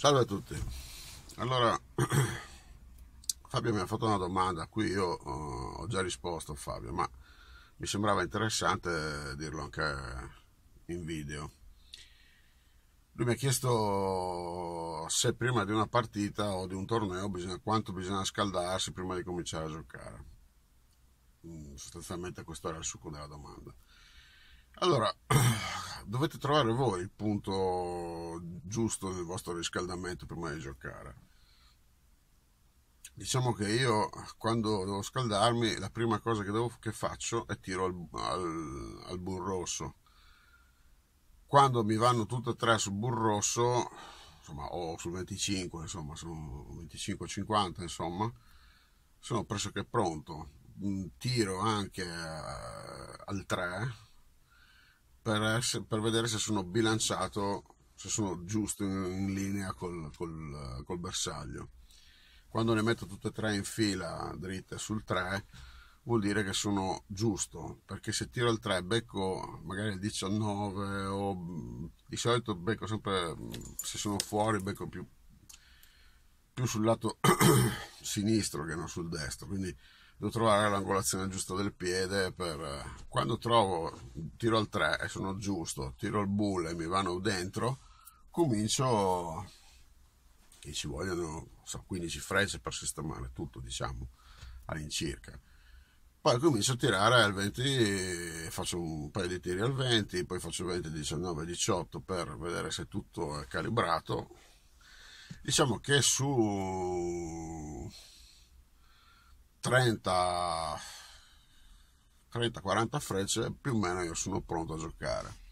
Salve a tutti. Allora, Fabio mi ha fatto una domanda, qui io eh, ho già risposto a Fabio, ma mi sembrava interessante dirlo anche in video. Lui mi ha chiesto se prima di una partita o di un torneo bisogna, quanto bisogna scaldarsi prima di cominciare a giocare. Mm, sostanzialmente questo era il succo della domanda. Allora, dovete trovare voi il punto giusto nel vostro riscaldamento prima di giocare. Diciamo che io quando devo scaldarmi la prima cosa che, devo, che faccio è tiro al, al, al burro rosso. Quando mi vanno tutte e tre sul burro rosso, insomma, o sul 25, insomma, sono 25-50, insomma, sono pressoché pronto. Mm, tiro anche eh, al 3 per, essere, per vedere se sono bilanciato, se sono giusto in, in linea col, col, col, bersaglio. Quando ne metto tutte e tre in fila dritte sul 3 vuol dire che sono giusto, perché se tiro il 3 becco magari il 19 o di solito becco sempre, se sono fuori becco più, più sul lato sinistro che non sul destro, quindi devo trovare l'angolazione giusta del piede per eh, quando trovo tiro al 3 e sono giusto tiro il bull e mi vanno dentro comincio e ci vogliono so, 15 frecce per sistemare tutto diciamo all'incirca poi comincio a tirare al 20 faccio un paio di tiri al 20 poi faccio 20 19 18 per vedere se tutto è calibrato diciamo che su 30, 30-40 frecce, più o meno io sono pronto a giocare.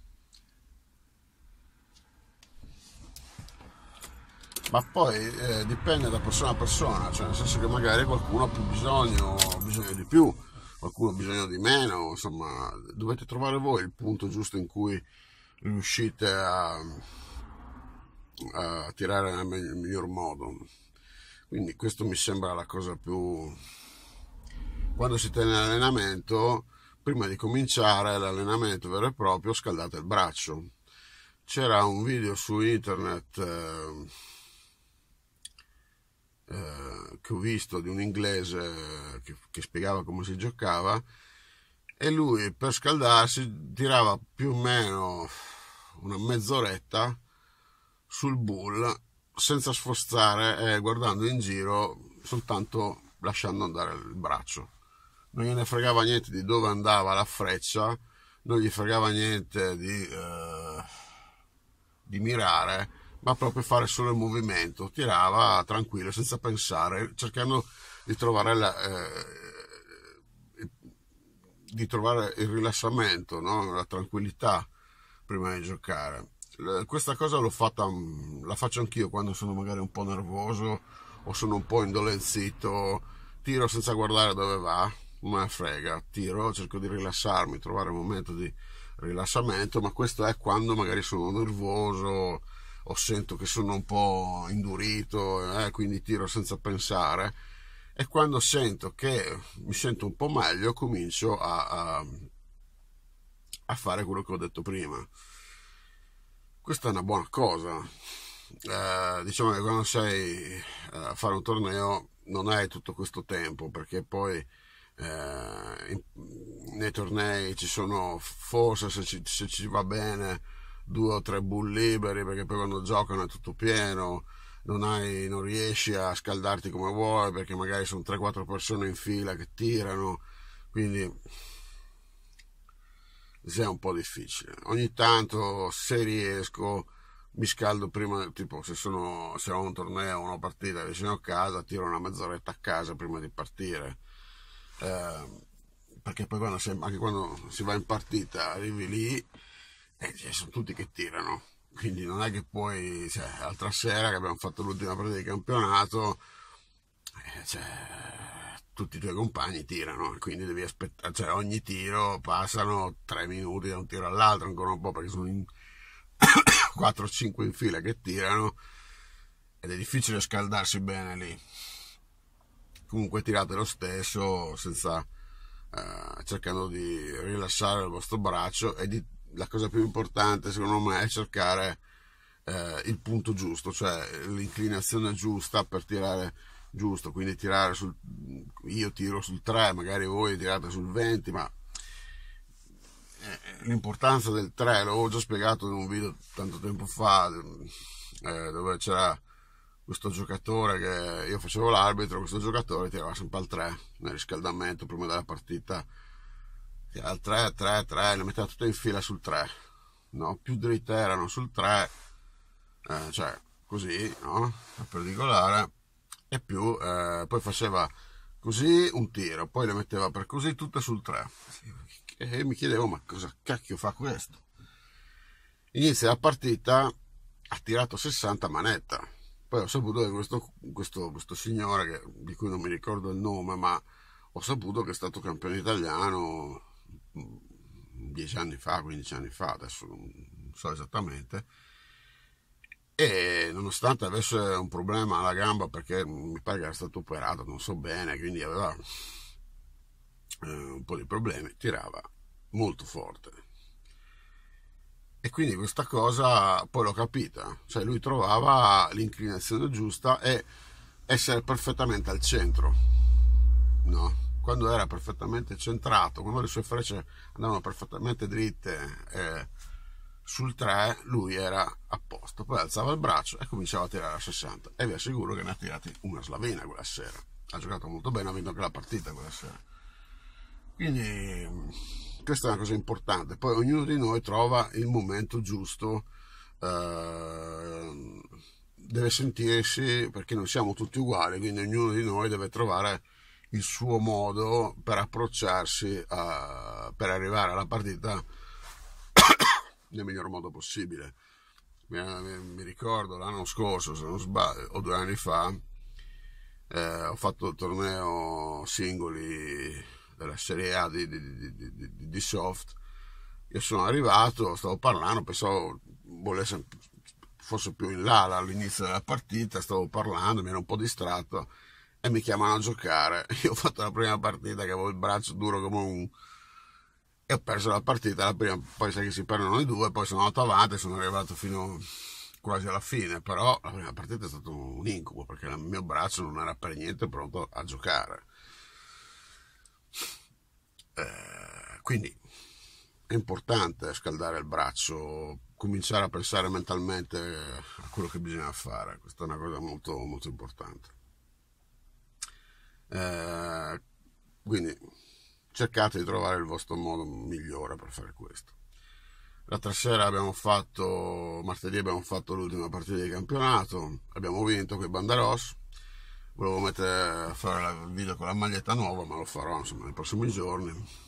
ma poi eh, dipende da persona a persona, cioè nel senso che magari qualcuno ha più bisogno, ha bisogno di più, qualcuno ha bisogno di meno, insomma dovete trovare voi il punto giusto in cui riuscite a, a tirare nel miglior modo. Quindi questo mi sembra la cosa più quando siete in allenamento, prima di cominciare l'allenamento vero e proprio, scaldate il braccio. C'era un video su internet eh, eh, che ho visto di un inglese che, che spiegava come si giocava e lui per scaldarsi tirava più o meno una mezz'oretta sul bull senza sforzare e eh, guardando in giro soltanto lasciando andare il braccio non gliene fregava niente di dove andava la freccia, non gli fregava niente di, eh, di mirare, ma proprio fare solo il movimento, tirava tranquillo, senza pensare, cercando di trovare, la, eh, di trovare il rilassamento, no? la tranquillità prima di giocare. Questa cosa l'ho fatta, mm, la faccio anch'io quando sono magari un po' nervoso o sono un po' indolenzito, tiro senza guardare dove va, ma frega, tiro, cerco di rilassarmi, trovare un momento di rilassamento, ma questo è quando magari sono nervoso o sento che sono un po' indurito, eh, quindi tiro senza pensare e quando sento che mi sento un po' meglio comincio a, a, a fare quello che ho detto prima. Questa è una buona cosa. Eh, diciamo che quando sei eh, a fare un torneo non hai tutto questo tempo perché poi eh, nei tornei ci sono forse se ci, se ci, va bene due o tre bull liberi perché poi quando giocano è tutto pieno non, hai, non riesci a scaldarti come vuoi perché magari sono 3-4 persone in fila che tirano quindi è un po' difficile ogni tanto se riesco mi scaldo prima, tipo se, sono, se ho un torneo, o una partita vicino a casa, tiro una mezz'oretta a casa prima di partire eh, perché poi quando sei, anche quando si va in partita arrivi lì e ci sono tutti che tirano, quindi non è che poi, cioè, l'altra sera che abbiamo fatto l'ultima partita di campionato, eh, cioè, tutti i tuoi compagni tirano, quindi devi aspettare, cioè, ogni tiro passano tre minuti da un tiro all'altro, ancora un po' perché sono in... 4-5 in fila che tirano ed è difficile scaldarsi bene lì comunque tirate lo stesso senza, eh, cercando di rilassare il vostro braccio e di, la cosa più importante secondo me è cercare eh, il punto giusto, cioè l'inclinazione giusta per tirare giusto, quindi tirare sul io tiro sul 3, magari voi tirate sul 20, ma eh, l'importanza del 3 l'ho già spiegato in un video tanto tempo fa eh, dove c'era questo giocatore che io facevo l'arbitro, questo giocatore tirava sempre al 3 nel riscaldamento prima della partita. Tirava al 3, 3, 3, le metteva tutte in fila sul 3. No, più dritte erano sul 3, eh, cioè così, no? A perpendicolare e più eh, poi faceva così un tiro, poi le metteva per così tutte sul 3. E mi chiedevo ma cosa cacchio fa questo? Inizia la partita, ha tirato 60 manetta poi ho saputo che questo, questo, questo signore, che, di cui non mi ricordo il nome, ma ho saputo che è stato campione italiano mm, dieci anni fa, 15 anni fa, adesso non so esattamente, e nonostante avesse un problema alla gamba perché mi pare che era stato operato, non so bene, quindi aveva eh, un po' di problemi, tirava molto forte e quindi questa cosa poi l'ho capita, cioè lui trovava l'inclinazione giusta e essere perfettamente al centro, no? Quando era perfettamente centrato, quando le sue frecce andavano perfettamente dritte eh, sul 3, lui era a posto. Poi alzava il braccio e cominciava a tirare a 60. E vi assicuro che ne ha tirati una slavina quella sera. Ha giocato molto bene, ha vinto anche la partita quella sera. Quindi questa è una cosa importante, poi ognuno di noi trova il momento giusto, eh, deve sentirsi, perché non siamo tutti uguali, quindi ognuno di noi deve trovare il suo modo per approcciarsi, a, per arrivare alla partita nel miglior modo possibile. Mi, mi ricordo l'anno scorso, se non sbaglio, o due anni fa, eh, ho fatto il torneo singoli della Serie A di, di, di, di soft. Io sono arrivato, stavo parlando, pensavo volesse, fosse più in là all'inizio della partita, stavo parlando, mi ero un po' distratto e mi chiamano a giocare. Io ho fatto la prima partita che avevo il braccio duro come un... e ho perso la partita, la prima, poi sai che si perdono i due, poi sono andato avanti e sono arrivato fino quasi alla fine, però la prima partita è stata un incubo perché il mio braccio non era per niente pronto a giocare eh, quindi è importante scaldare il braccio, cominciare a pensare mentalmente eh, a quello che bisogna fare, questa è una cosa molto, molto importante. Eh, quindi cercate di trovare il vostro modo migliore per fare questo. L'altra sera abbiamo fatto, martedì abbiamo fatto l'ultima partita di campionato, abbiamo vinto con i Bandaros, volevo mettere, fare il video con la maglietta nuova, ma lo farò insomma nei prossimi giorni.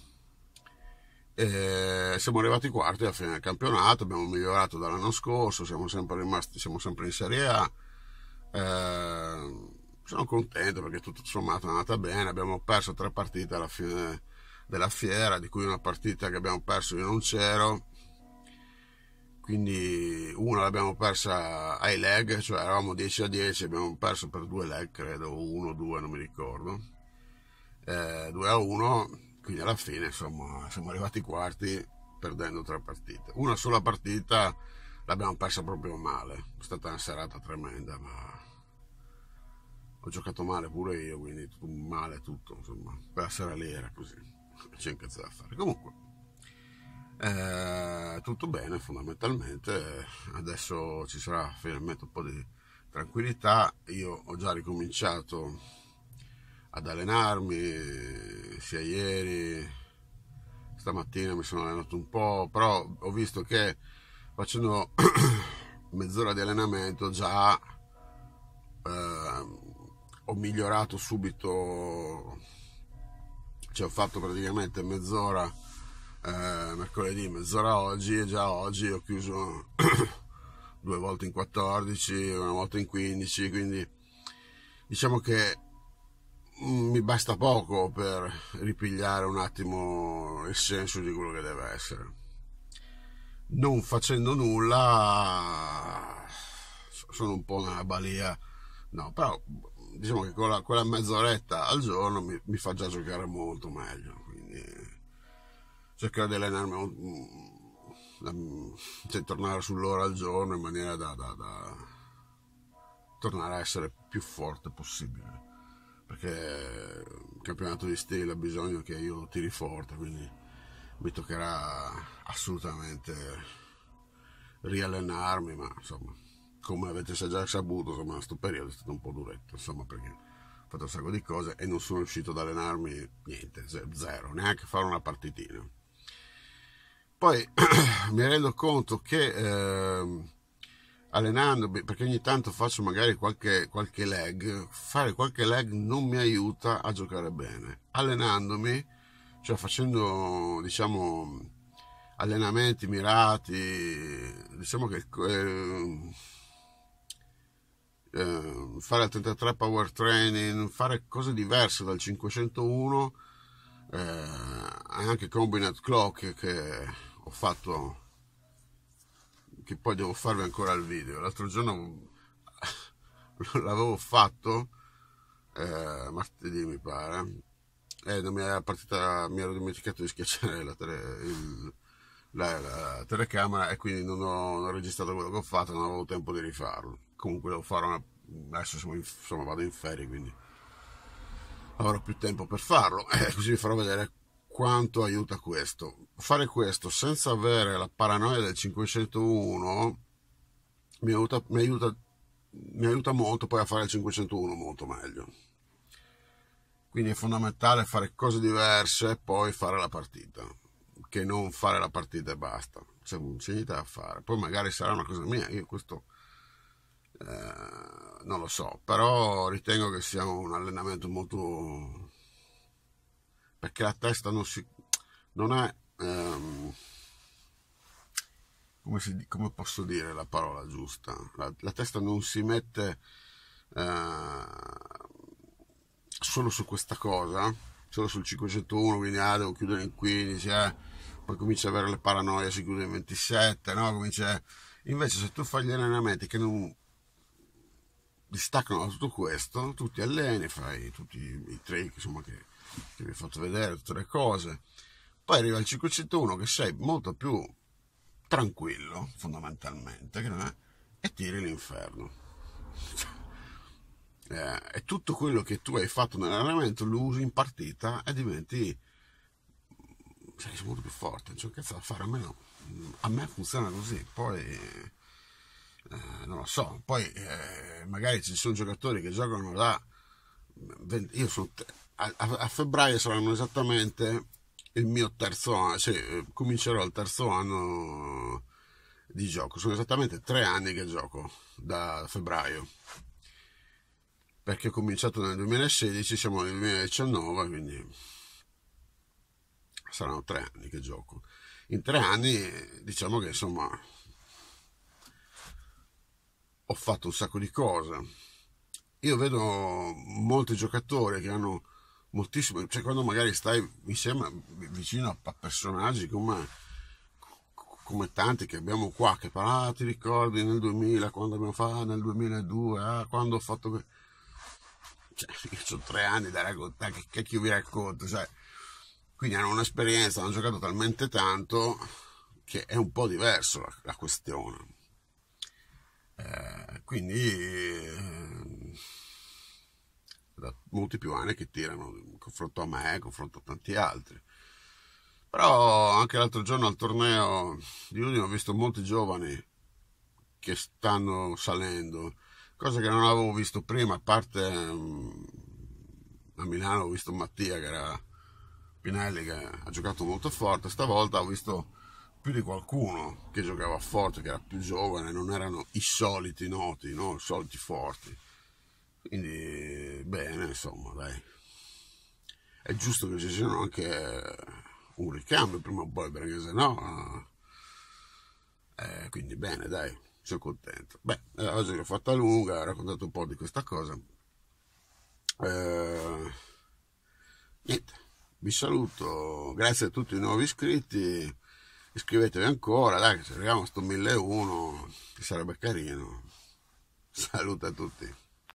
E siamo arrivati quarti alla fine del campionato, abbiamo migliorato dall'anno scorso, siamo sempre rimasti, siamo sempre in Serie A. Eh, sono contento perché tutto sommato è andata bene, abbiamo perso tre partite alla fine della fiera, di cui una partita che abbiamo perso io non c'ero, quindi una l'abbiamo persa ai leg, cioè eravamo 10 a 10, abbiamo perso per due leg, credo, 1 due, non mi ricordo, eh, 2 a 1, quindi alla fine insomma siamo arrivati quarti perdendo tre partite. Una sola partita l'abbiamo persa proprio male, è stata una serata tremenda, ma ho giocato male pure io, quindi male tutto, insomma, per sera lì era così, c'è un cazzo da fare. Comunque eh, tutto bene fondamentalmente, adesso ci sarà finalmente un po' di tranquillità, io ho già ricominciato ad allenarmi sia ieri, stamattina mi sono allenato un po', però ho visto che facendo mezz'ora di allenamento già eh, ho migliorato subito, cioè ho fatto praticamente mezz'ora eh, mercoledì, mezz'ora oggi e già oggi ho chiuso due volte in 14, una volta in 15, quindi diciamo che mi basta poco per ripigliare un attimo il senso di quello che deve essere. Non facendo nulla sono un po' nella balia, no, però diciamo che quella, quella mezz'oretta al giorno mi, mi fa già giocare molto meglio. Quindi cercherò di allenarmi un, um, cioè, tornare sull'ora al giorno in maniera da, da, da tornare a essere più forte possibile perché il campionato di stile ha bisogno che io tiri forte, quindi mi toccherà assolutamente riallenarmi, ma insomma, come avete già saputo, insomma, questo periodo è stato un po' duretto, insomma, perché ho fatto un sacco di cose e non sono riuscito ad allenarmi niente, zero, neanche fare una partitina. Poi mi rendo conto che eh, allenandomi, perché ogni tanto faccio magari qualche, qualche leg, fare qualche leg non mi aiuta a giocare bene. Allenandomi, cioè facendo diciamo allenamenti mirati, diciamo che eh, eh, fare il 33 power training, fare cose diverse dal 501 eh, anche Combinat Clock che ho fatto che poi devo farvi ancora il video l'altro giorno l'avevo fatto eh, martedì mi pare e non mi era partita mi ero dimenticato di schiacciare la, tele, il, la, la telecamera e quindi non ho, non ho, registrato quello che ho fatto non avevo tempo di rifarlo comunque devo fare una adesso sono in, insomma vado in ferie quindi avrò più tempo per farlo, eh, così vi farò vedere quanto aiuta questo. Fare questo senza avere la paranoia del 501 mi aiuta, mi aiuta, mi aiuta molto poi a fare il 501 molto meglio. Quindi è fondamentale fare cose diverse e poi fare la partita, che non fare la partita e basta. Cioè, c'è niente da fare. Poi magari sarà una cosa mia, io questo eh, non lo so, però ritengo che sia un allenamento molto... perché la testa non si... non è... Ehm, come, si, come, posso dire la parola giusta? La, la testa non si mette eh, solo su questa cosa, solo sul 501, quindi ah, devo chiudere in 15, eh, poi comincia ad avere le paranoie, si chiude in 27, no? Cominci Invece se tu fai gli allenamenti che non, distaccano da tutto questo, tu ti alleni, fai tutti i trick, insomma, che, che vi ho fatto vedere, tutte le cose. Poi arriva il 501 che sei molto più tranquillo, fondamentalmente, è, e tiri l'inferno. eh, e tutto quello che tu hai fatto nell'allenamento lo usi in partita e diventi sei molto più forte, non c'è un cazzo da fare, almeno a me funziona così, poi eh, non lo so, poi eh, magari ci sono giocatori che giocano da... Io sono, a, a febbraio saranno esattamente il mio terzo anno, cioè, comincerò il terzo anno di gioco, sono esattamente tre anni che gioco da febbraio perché ho cominciato nel 2016, siamo nel 2019, quindi saranno tre anni che gioco. In tre anni diciamo che insomma ho fatto un sacco di cose. Io vedo molti giocatori che hanno moltissimo, cioè quando magari stai, mi vicino a personaggi come, come tanti che abbiamo qua, che parlano, ah, ti ricordi nel 2000, quando abbiamo fatto, nel 2002, ah, quando ho fatto... Cioè, io ho tre anni da raccontare, che cacchio vi racconto, cioè, quindi hanno un'esperienza, hanno giocato talmente tanto che è un po' diverso la, la questione eh, quindi eh, da molti più anni che tirano, confronto a me, confronto a tanti altri. Però anche l'altro giorno al torneo di Udine ho visto molti giovani che stanno salendo, cosa che non avevo visto prima, a parte mm, a Milano ho visto Mattia che era Pinelli che ha giocato molto forte, stavolta ho visto più di qualcuno che giocava forte, che era più giovane, non erano i soliti noti, no? i soliti forti. Quindi bene, insomma, dai. È giusto che ci siano anche eh, un ricambio prima o poi, perché se no... Eh, eh, quindi bene, dai, sono contento. Beh, eh, oggi l'ho fatta lunga, ho raccontato un po' di questa cosa. Eh, niente, vi saluto, grazie a tutti i nuovi iscritti iscrivetevi ancora, dai che se arriviamo a sto 1001 sarebbe carino. Saluto a tutti.